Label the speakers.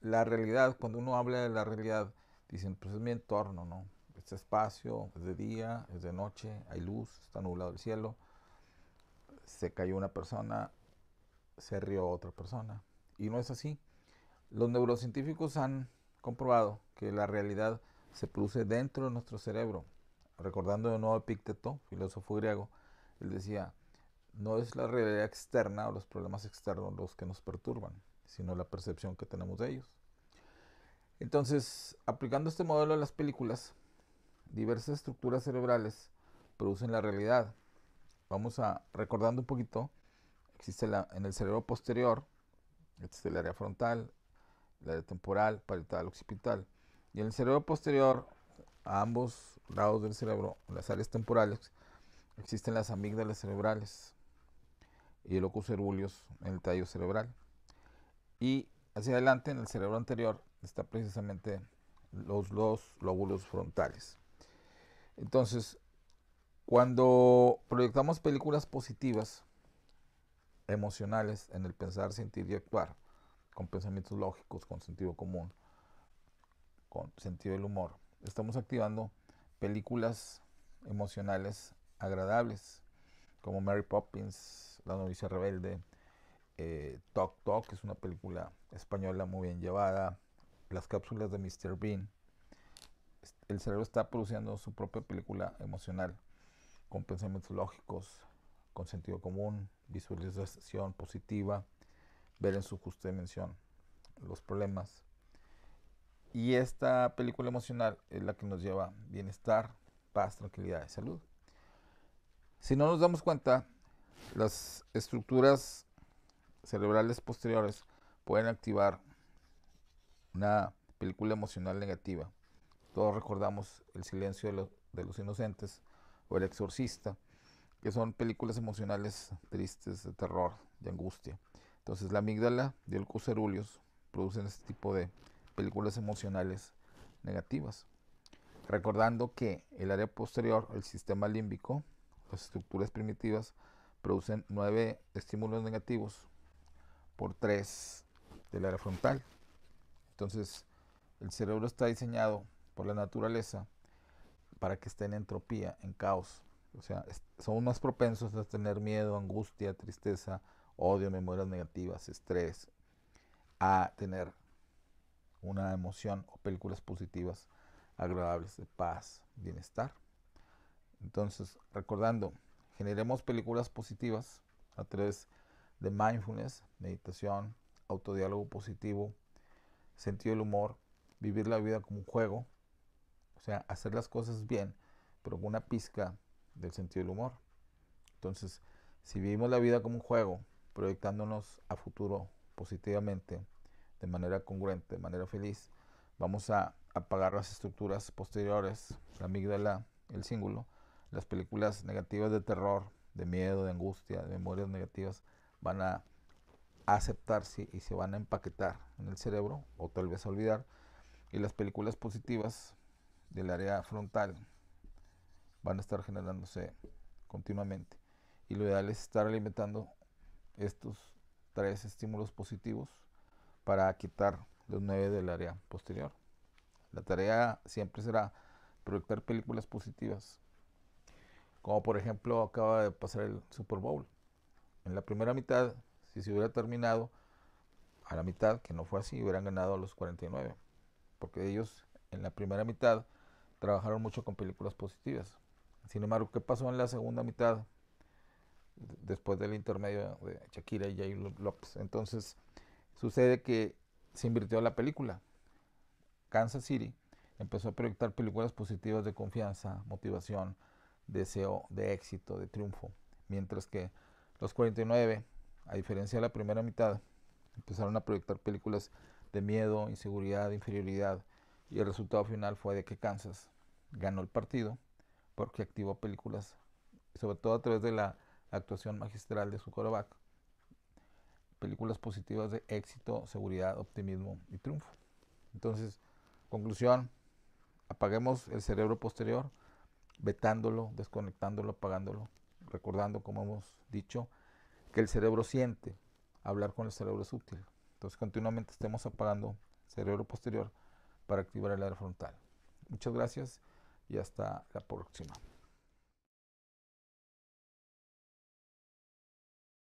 Speaker 1: la realidad, cuando uno habla de la realidad, dicen, pues es mi entorno, ¿no? Este espacio es de día, es de noche, hay luz, está nublado el cielo, se cayó una persona, se rió otra persona. Y no es así. Los neurocientíficos han comprobado que la realidad se produce dentro de nuestro cerebro. Recordando de nuevo Epícteto, filósofo griego, él decía, no es la realidad externa o los problemas externos los que nos perturban, sino la percepción que tenemos de ellos. Entonces, aplicando este modelo a las películas, diversas estructuras cerebrales producen la realidad. Vamos a recordando un poquito, existe la, en el cerebro posterior, existe el área frontal, el área temporal, parietal, occipital. Y en el cerebro posterior, a ambos lados del cerebro, las áreas temporales, existen las amígdalas cerebrales y el locus ceruleus en el tallo cerebral. Y hacia adelante en el cerebro anterior está precisamente los dos lóbulos frontales. Entonces, cuando proyectamos películas positivas, emocionales, en el pensar, sentir y actuar, con pensamientos lógicos, con sentido común, con sentido del humor, estamos activando películas emocionales agradables, como Mary Poppins, La novicia rebelde, eh, Talk Talk, es una película española muy bien llevada, las cápsulas de Mr. Bean. El cerebro está produciendo su propia película emocional, con pensamientos lógicos, con sentido común, visualización positiva, ver en su justa dimensión los problemas. Y esta película emocional es la que nos lleva bienestar, paz, tranquilidad y salud. Si no nos damos cuenta, las estructuras cerebrales posteriores pueden activar una película emocional negativa. Todos recordamos El silencio de, los inocentes o El exorcista, que son películas emocionales tristes, de terror, de angustia. Entonces la amígdala y el ceruleus producen este tipo de películas emocionales negativas. Recordando que el área posterior, el sistema límbico, las estructuras primitivas, producen nueve estímulos negativos por tres del área frontal. Entonces, el cerebro está diseñado por la naturaleza para que esté en entropía, en caos. O sea, son más propensos a tener miedo, angustia, tristeza, odio, memorias negativas, estrés, a tener una emoción o películas positivas, agradables, de paz, bienestar. Entonces, recordando, generemos películas positivas a través de mindfulness, meditación, autodiálogo positivo, sentido del humor, vivir la vida como un juego, o sea, hacer las cosas bien, pero con una pizca del sentido del humor. Entonces, si vivimos la vida como un juego, proyectándonos a futuro positivamente, de manera congruente, de manera feliz, vamos a apagar las estructuras posteriores, la amígdala, el símbolo, las películas negativas de terror, de miedo, de angustia, de memorias negativas, van a aceptarse y se van a empaquetar en el cerebro o tal vez olvidar. Y las películas positivas del área frontal van a estar generándose continuamente. Y lo ideal es estar alimentando estos tres estímulos positivos para quitar los nueve del área posterior. La tarea siempre será proyectar películas positivas. Como por ejemplo acaba de pasar el Super Bowl en la primera mitad, si se hubiera terminado a la mitad, que no fue así, hubieran ganado a los 49. Porque ellos en la primera mitad trabajaron mucho con películas positivas. Sin embargo, ¿qué pasó en la segunda mitad? Después del intermedio de Shakira y Jay Lopes. Entonces, sucede que se invirtió la película. Kansas City empezó a proyectar películas positivas de confianza, motivación, deseo de éxito, de triunfo. Mientras que los 49, a diferencia de la primera mitad, empezaron a proyectar películas de miedo, inseguridad, inferioridad, y el resultado final fue de que Kansas ganó el partido porque activó películas, sobre todo a través de la actuación magistral de su películas positivas de éxito, seguridad, optimismo y triunfo. Entonces, conclusión, apaguemos el cerebro posterior, vetándolo, desconectándolo, apagándolo, recordando, como hemos dicho, que el cerebro siente, hablar con el cerebro es útil. Entonces continuamente estemos apagando cerebro posterior para activar el área frontal. Muchas gracias y hasta la próxima.